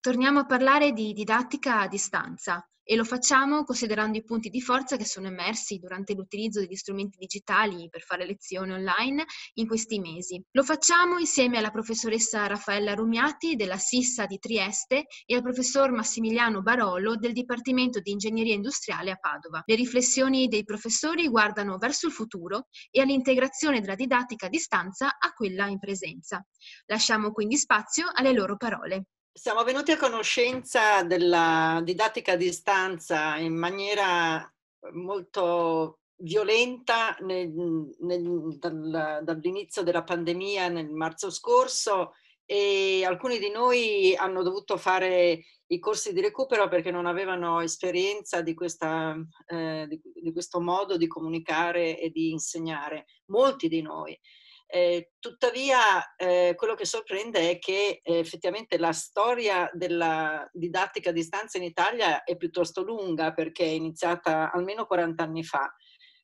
Torniamo a parlare di didattica a distanza e lo facciamo considerando i punti di forza che sono emersi durante l'utilizzo degli strumenti digitali per fare lezioni online in questi mesi. Lo facciamo insieme alla professoressa Raffaella Rumiati della Sissa di Trieste e al professor Massimiliano Barolo del Dipartimento di Ingegneria Industriale a Padova. Le riflessioni dei professori guardano verso il futuro e all'integrazione della didattica a distanza a quella in presenza. Lasciamo quindi spazio alle loro parole. Siamo venuti a conoscenza della didattica a distanza in maniera molto violenta nel, nel, dal, dall'inizio della pandemia nel marzo scorso e alcuni di noi hanno dovuto fare i corsi di recupero perché non avevano esperienza di, questa, eh, di, di questo modo di comunicare e di insegnare, molti di noi. Eh, tuttavia eh, quello che sorprende è che eh, effettivamente la storia della didattica a distanza in Italia è piuttosto lunga perché è iniziata almeno 40 anni fa,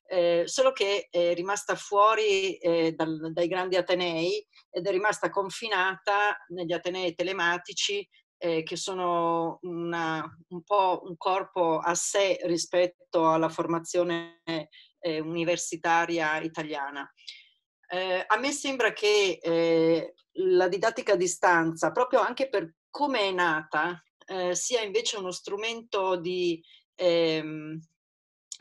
ehm, solo che è rimasta fuori ehm, dal, dai grandi Atenei ed è rimasta confinata negli Atenei telematici eh, che sono una, un po' un corpo a sé rispetto alla formazione eh, universitaria italiana. Eh, a me sembra che eh, la didattica a distanza, proprio anche per come è nata, eh, sia invece uno strumento di, ehm,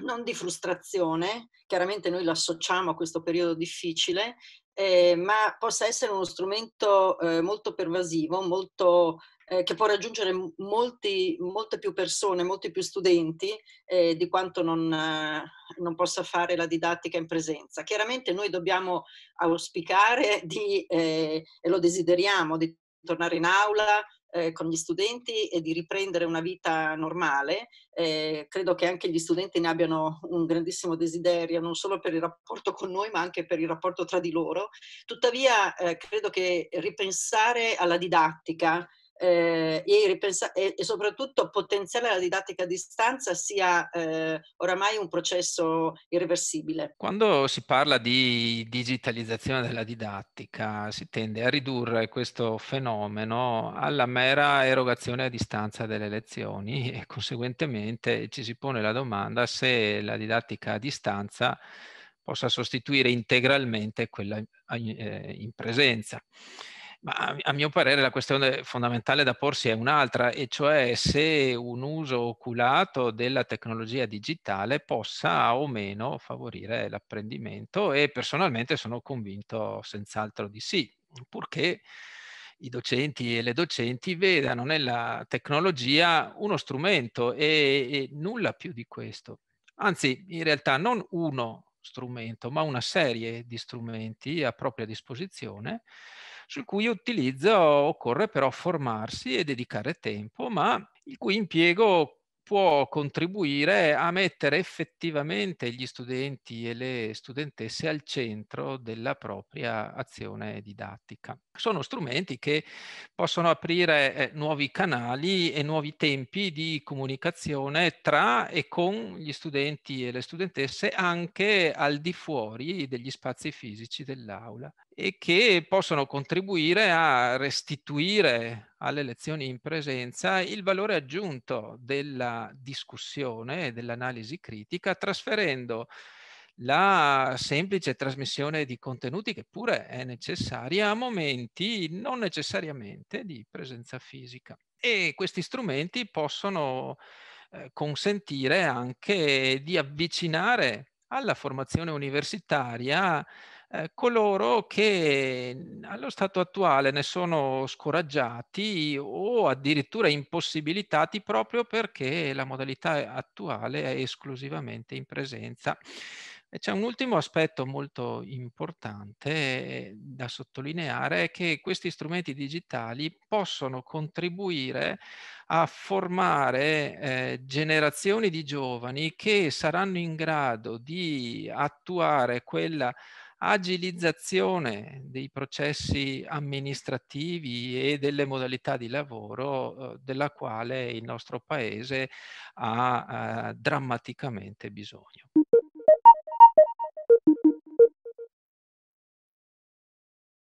non di frustrazione, chiaramente noi l'associamo a questo periodo difficile, eh, ma possa essere uno strumento eh, molto pervasivo, molto eh, che può raggiungere molti, molte più persone, molti più studenti eh, di quanto non, eh, non, possa fare la didattica in presenza. Chiaramente noi dobbiamo auspicare di, eh, e lo desideriamo di tornare in aula, eh, con gli studenti e di riprendere una vita normale. Eh, credo che anche gli studenti ne abbiano un grandissimo desiderio, non solo per il rapporto con noi, ma anche per il rapporto tra di loro. Tuttavia, eh, credo che ripensare alla didattica eh, e, e, e, soprattutto potenziare la didattica a distanza sia eh, oramai un processo irreversibile. Quando si parla di digitalizzazione della didattica si tende a ridurre questo fenomeno alla mera erogazione a distanza delle lezioni e conseguentemente ci si pone la domanda se la didattica a distanza possa sostituire integralmente quella in eh, presenza. Ma a mio parere la questione fondamentale da porsi è un'altra, e cioè se un uso oculato della tecnologia digitale possa o meno favorire l'apprendimento e personalmente sono convinto senz'altro di sì, purché i docenti e le docenti vedano nella tecnologia uno strumento e, e nulla più di questo. Anzi, in realtà non uno strumento, ma una serie di strumenti a propria disposizione sul cui utilizzo occorre però formarsi e dedicare tempo, ma il cui impiego può contribuire a mettere effettivamente gli studenti e le studentesse al centro della propria azione didattica. Sono strumenti che possono aprire eh, nuovi canali e nuovi tempi di comunicazione tra e con gli studenti e le studentesse anche al di fuori degli spazi fisici dell'aula e che possono contribuire a restituire alle lezioni in presenza il valore aggiunto della discussione e dell'analisi critica, trasferendo la semplice trasmissione di contenuti che pure è necessaria a momenti non necessariamente di presenza fisica. E questi strumenti possono eh, consentire anche di avvicinare alla formazione universitaria eh, coloro che mm, allo stato attuale ne sono scoraggiati o addirittura impossibilitati proprio perché la modalità attuale è esclusivamente in presenza. E c'è un ultimo aspetto molto importante eh, da sottolineare che questi strumenti digitali possono contribuire a formare eh, generazioni di giovani che saranno in grado di attuare quella agilizzazione dei processi amministrativi e delle modalità di lavoro eh, della quale il nostro Paese ha eh, drammaticamente bisogno.